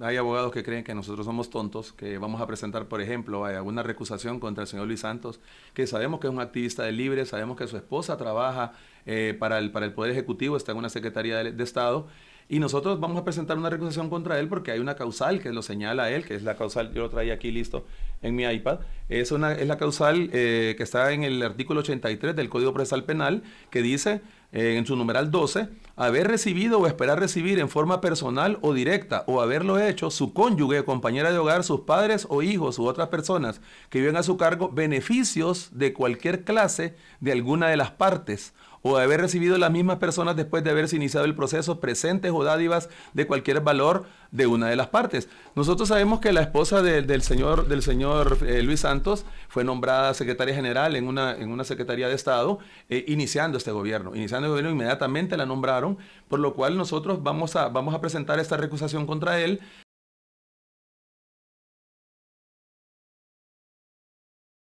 Hay abogados que creen que nosotros somos tontos, que vamos a presentar, por ejemplo, alguna recusación contra el señor Luis Santos, que sabemos que es un activista de libre, sabemos que su esposa trabaja eh, para, el, para el Poder Ejecutivo, está en una Secretaría de, Estado, y nosotros vamos a presentar una recusación contra él porque hay una causal que lo señala él, que es la causal, yo lo traía aquí listo en mi iPad, es, una, es la causal eh, que está en el artículo 83 del Código Procesal Penal, que dice eh, en su numeral 12, haber recibido o esperar recibir en forma personal o directa o haberlo hecho su cónyuge, compañera de hogar, sus padres o hijos u otras personas que viven a su cargo beneficios de cualquier clase de alguna de las partes o haber recibido las mismas personas después de haberse iniciado el proceso presentes o dádivas de cualquier valor de una de las partes. Nosotros sabemos que la esposa del señor, del señor eh, Luis Santos fue nombrada secretaria general en una, en una secretaría de Estado, eh, iniciando este gobierno. Iniciando el gobierno inmediatamente la nombraron, por lo cual nosotros vamos a, vamos a presentar esta recusación contra él,